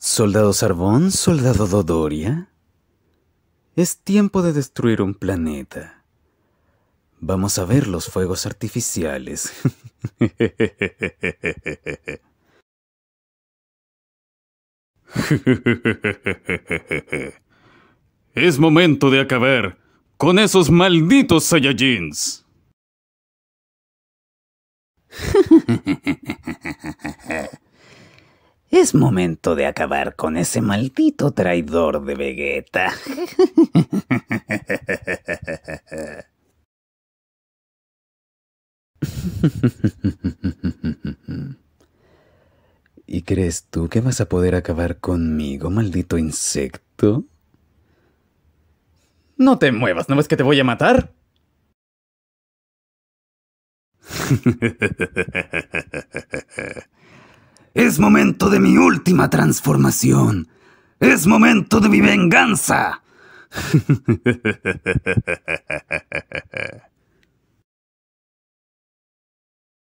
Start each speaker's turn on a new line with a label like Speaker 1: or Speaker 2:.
Speaker 1: Soldado Sarbón, soldado Dodoria. Es tiempo de destruir un planeta. Vamos a ver los fuegos
Speaker 2: artificiales. es momento de acabar con esos malditos Saiyajins.
Speaker 3: Es momento de acabar con ese maldito traidor de Vegeta.
Speaker 1: ¿Y crees tú que vas a poder acabar conmigo, maldito insecto?
Speaker 4: No te muevas, ¿no ves que te voy a matar?
Speaker 3: Es momento de mi última transformación. Es momento de mi venganza.